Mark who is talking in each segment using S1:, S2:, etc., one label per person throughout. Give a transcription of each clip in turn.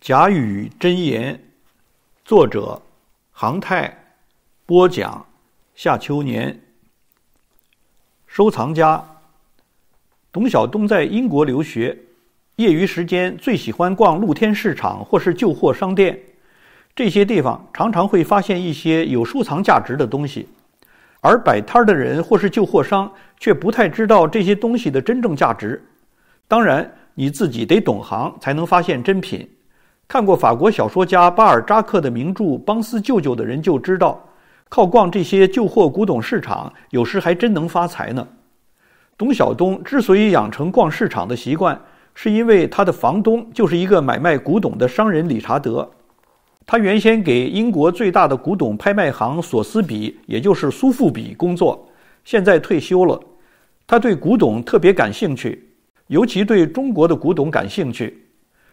S1: 甲语真言，作者杭泰播讲，夏秋年。收藏家董晓东在英国留学，业余时间最喜欢逛露天市场或是旧货商店，这些地方常常会发现一些有收藏价值的东西，而摆摊儿的人或是旧货商却不太知道这些东西的真正价值。当然，你自己得懂行才能发现真品。看过法国小说家巴尔扎克的名著《邦斯舅舅》的人就知道，靠逛这些旧货古董市场，有时还真能发财呢。董晓东之所以养成逛市场的习惯，是因为他的房东就是一个买卖古董的商人理查德。他原先给英国最大的古董拍卖行索斯比，也就是苏富比工作，现在退休了。他对古董特别感兴趣，尤其对中国的古董感兴趣。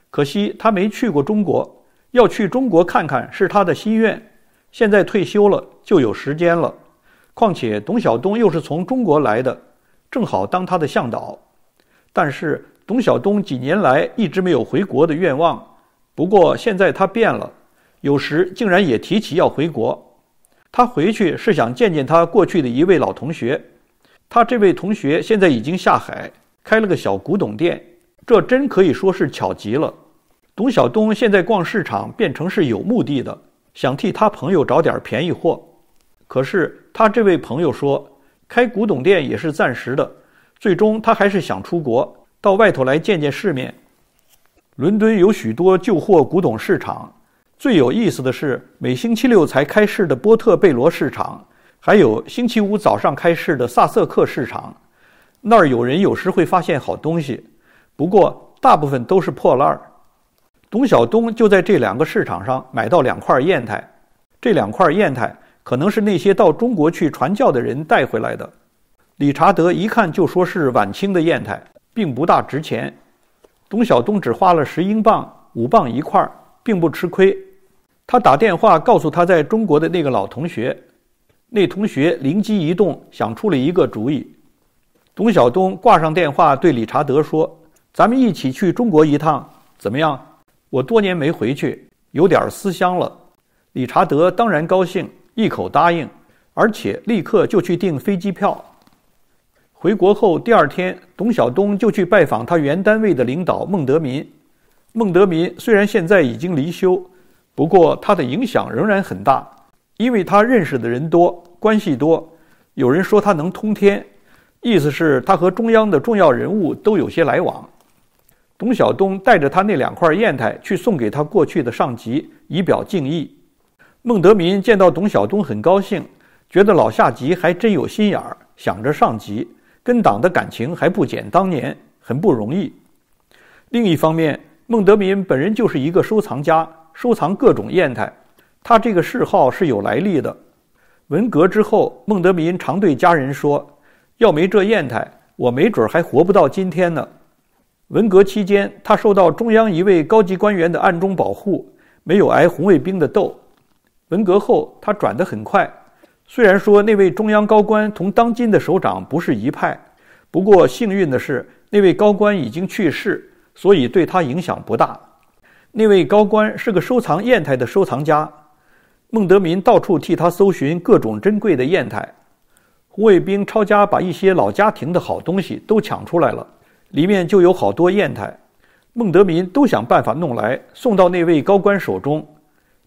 S1: 可惜他没去过中国，要去中国看看是他的心愿。现在退休了就有时间了，况且董晓东又是从中国来的，正好当他的向导。但是董晓东几年来一直没有回国的愿望，不过现在他变了，有时竟然也提起要回国。他回去是想见见他过去的一位老同学，他这位同学现在已经下海开了个小古董店，这真可以说是巧极了。董晓东现在逛市场变成是有目的的，想替他朋友找点便宜货。可是他这位朋友说，开古董店也是暂时的，最终他还是想出国，到外头来见见世面。伦敦有许多旧货古董市场，最有意思的是每星期六才开市的波特贝罗市场，还有星期五早上开市的萨瑟克市场，那儿有人有时会发现好东西，不过大部分都是破烂儿。董晓东就在这两个市场上买到两块砚台，这两块砚台可能是那些到中国去传教的人带回来的。理查德一看就说是晚清的砚台，并不大值钱。董晓东只花了十英镑，五磅一块，并不吃亏。他打电话告诉他在中国的那个老同学，那同学灵机一动想出了一个主意。董晓东挂上电话对理查德说：“咱们一起去中国一趟，怎么样？”我多年没回去，有点思乡了。理查德当然高兴，一口答应，而且立刻就去订飞机票。回国后第二天，董晓东就去拜访他原单位的领导孟德民。孟德民虽然现在已经离休，不过他的影响仍然很大，因为他认识的人多，关系多。有人说他能通天，意思是他和中央的重要人物都有些来往。董晓东带着他那两块砚台去送给他过去的上级，以表敬意。孟德民见到董晓东很高兴，觉得老下级还真有心眼儿，想着上级跟党的感情还不减当年，很不容易。另一方面，孟德民本人就是一个收藏家，收藏各种砚台，他这个嗜好是有来历的。文革之后，孟德民常对家人说：“要没这砚台，我没准还活不到今天呢。”文革期间，他受到中央一位高级官员的暗中保护，没有挨红卫兵的斗。文革后，他转得很快。虽然说那位中央高官同当今的首长不是一派，不过幸运的是，那位高官已经去世，所以对他影响不大。那位高官是个收藏砚台的收藏家，孟德民到处替他搜寻各种珍贵的砚台。红卫兵抄家，把一些老家庭的好东西都抢出来了。里面就有好多砚台，孟德民都想办法弄来送到那位高官手中。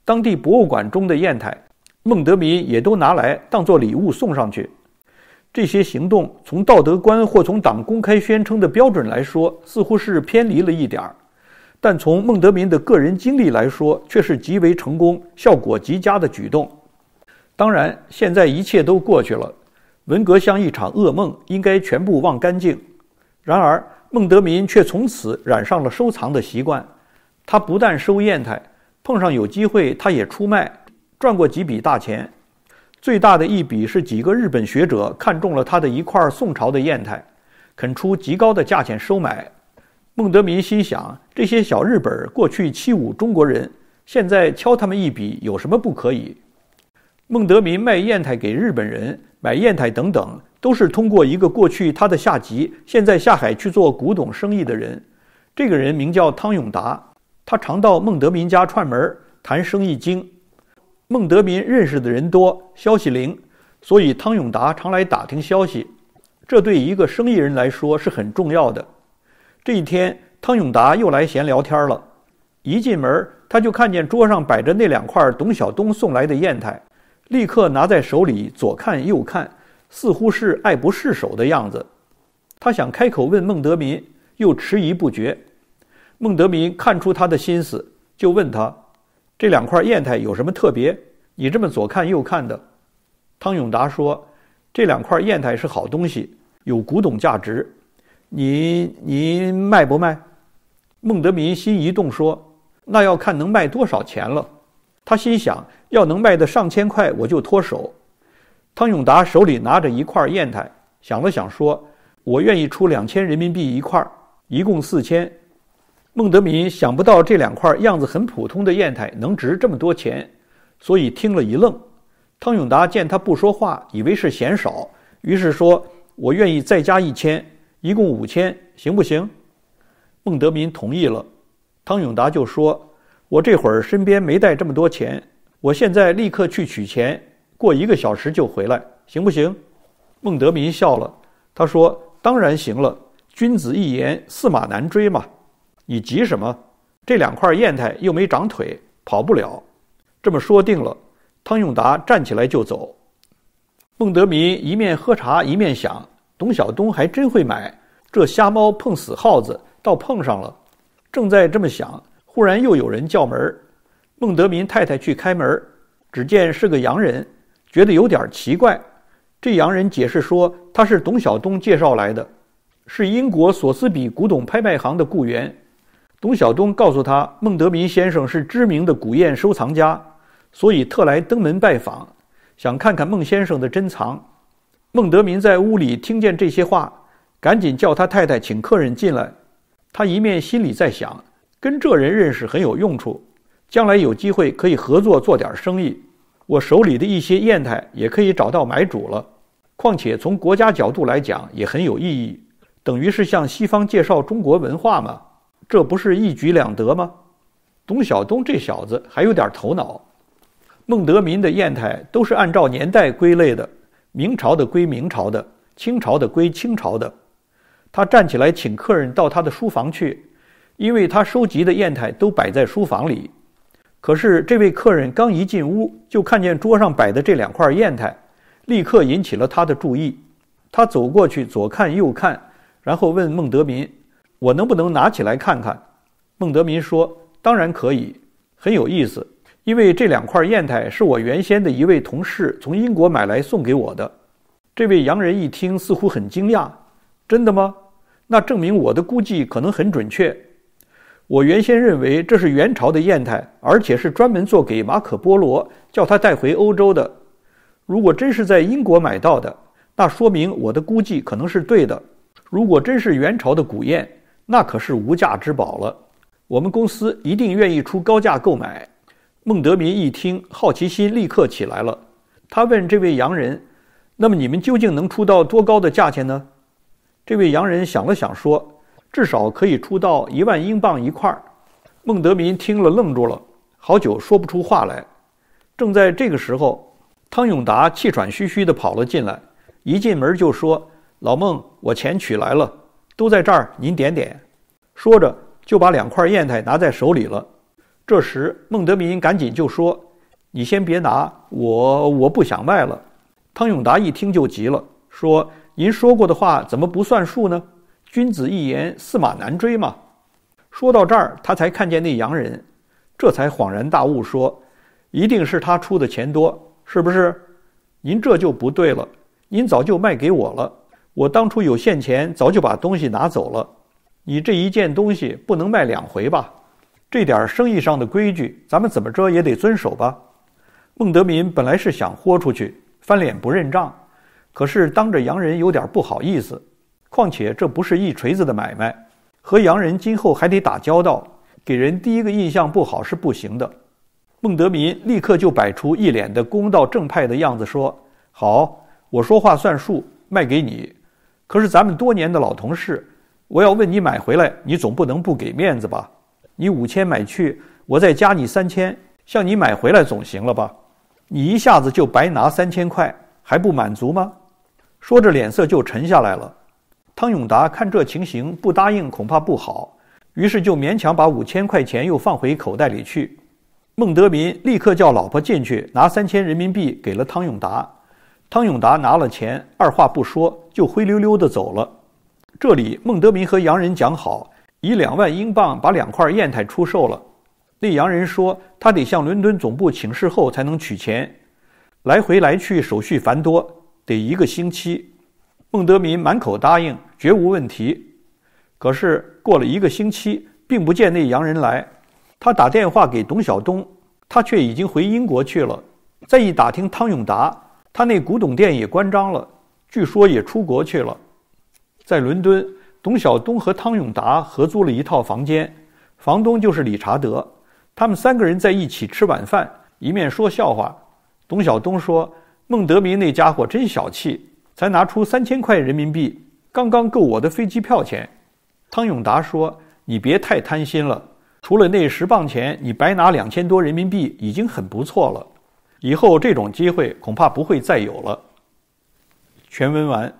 S1: 当地博物馆中的砚台，孟德民也都拿来当做礼物送上去。这些行动从道德观或从党公开宣称的标准来说，似乎是偏离了一点儿，但从孟德民的个人经历来说，却是极为成功、效果极佳的举动。当然，现在一切都过去了，文革像一场噩梦，应该全部忘干净。然而，孟德民却从此染上了收藏的习惯。他不但收砚台，碰上有机会，他也出卖，赚过几笔大钱。最大的一笔是几个日本学者看中了他的一块宋朝的砚台，肯出极高的价钱收买。孟德民心想：这些小日本过去欺侮中国人，现在敲他们一笔有什么不可以？孟德民卖砚台给日本人。买砚台等等，都是通过一个过去他的下级，现在下海去做古董生意的人。这个人名叫汤永达，他常到孟德民家串门谈生意经。孟德民认识的人多，消息灵，所以汤永达常来打听消息。这对一个生意人来说是很重要的。这一天，汤永达又来闲聊天了，一进门他就看见桌上摆着那两块董晓东送来的砚台。立刻拿在手里左看右看，似乎是爱不释手的样子。他想开口问孟德民，又迟疑不决。孟德民看出他的心思，就问他：“这两块砚台有什么特别？你这么左看右看的。”汤永达说：“这两块砚台是好东西，有古董价值。您您卖不卖？”孟德民心一动，说：“那要看能卖多少钱了。”他心想，要能卖得上千块，我就脱手。汤永达手里拿着一块砚台，想了想，说：“我愿意出两千人民币一块，一共四千。”孟德民想不到这两块样子很普通的砚台能值这么多钱，所以听了一愣。汤永达见他不说话，以为是嫌少，于是说：“我愿意再加一千，一共五千，行不行？”孟德民同意了，汤永达就说。我这会儿身边没带这么多钱，我现在立刻去取钱，过一个小时就回来，行不行？孟德民笑了，他说：“当然行了，君子一言，驷马难追嘛。你急什么？这两块砚台又没长腿，跑不了。”这么说定了。汤永达站起来就走。孟德民一面喝茶，一面想：董晓东还真会买，这瞎猫碰死耗子，倒碰上了。正在这么想。忽然又有人叫门孟德民太太去开门只见是个洋人，觉得有点奇怪。这洋人解释说，他是董晓东介绍来的，是英国索斯比古董拍卖行的雇员。董晓东告诉他，孟德民先生是知名的古砚收藏家，所以特来登门拜访，想看看孟先生的珍藏。孟德民在屋里听见这些话，赶紧叫他太太请客人进来。他一面心里在想。跟这人认识很有用处，将来有机会可以合作做点生意。我手里的一些砚台也可以找到买主了。况且从国家角度来讲也很有意义，等于是向西方介绍中国文化嘛，这不是一举两得吗？董晓东这小子还有点头脑。孟德民的砚台都是按照年代归类的，明朝的归明朝的，清朝的归清朝的。他站起来，请客人到他的书房去。因为他收集的砚台都摆在书房里，可是这位客人刚一进屋，就看见桌上摆的这两块砚台，立刻引起了他的注意。他走过去左看右看，然后问孟德民：“我能不能拿起来看看？”孟德民说：“当然可以，很有意思。因为这两块砚台是我原先的一位同事从英国买来送给我的。”这位洋人一听，似乎很惊讶：“真的吗？那证明我的估计可能很准确。”我原先认为这是元朝的砚台，而且是专门做给马可·波罗，叫他带回欧洲的。如果真是在英国买到的，那说明我的估计可能是对的。如果真是元朝的古砚，那可是无价之宝了。我们公司一定愿意出高价购买。孟德民一听，好奇心立刻起来了，他问这位洋人：“那么你们究竟能出到多高的价钱呢？”这位洋人想了想，说。至少可以出到一万英镑一块儿。孟德民听了愣住了，好久说不出话来。正在这个时候，汤永达气喘吁吁的跑了进来，一进门就说：“老孟，我钱取来了，都在这儿，您点点。”说着就把两块砚台拿在手里了。这时孟德民赶紧就说：“你先别拿，我我不想卖了。”汤永达一听就急了，说：“您说过的话怎么不算数呢？”君子一言，驷马难追嘛。说到这儿，他才看见那洋人，这才恍然大悟，说：“一定是他出的钱多，是不是？您这就不对了，您早就卖给我了，我当初有现钱，早就把东西拿走了。你这一件东西不能卖两回吧？这点生意上的规矩，咱们怎么着也得遵守吧？”孟德民本来是想豁出去，翻脸不认账，可是当着洋人，有点不好意思。况且这不是一锤子的买卖，和洋人今后还得打交道，给人第一个印象不好是不行的。孟德明立刻就摆出一脸的公道正派的样子，说：“好，我说话算数，卖给你。可是咱们多年的老同事，我要问你买回来，你总不能不给面子吧？你五千买去，我再加你三千，向你买回来总行了吧？你一下子就白拿三千块，还不满足吗？”说着，脸色就沉下来了。汤永达看这情形不答应恐怕不好，于是就勉强把五千块钱又放回口袋里去。孟德民立刻叫老婆进去拿三千人民币给了汤永达。汤永达拿了钱，二话不说就灰溜溜的走了。这里孟德民和洋人讲好，以两万英镑把两块砚台出售了。那洋人说他得向伦敦总部请示后才能取钱，来回来去手续繁多，得一个星期。孟德明满口答应，绝无问题。可是过了一个星期，并不见那洋人来。他打电话给董晓东，他却已经回英国去了。再一打听，汤永达他那古董店也关张了，据说也出国去了。在伦敦，董晓东和汤永达合租了一套房间，房东就是理查德。他们三个人在一起吃晚饭，一面说笑话。董晓东说：“孟德明那家伙真小气。”才拿出三千块人民币，刚刚够我的飞机票钱。汤永达说：“你别太贪心了，除了那十磅钱，你白拿两千多人民币已经很不错了。以后这种机会恐怕不会再有了。”全文完。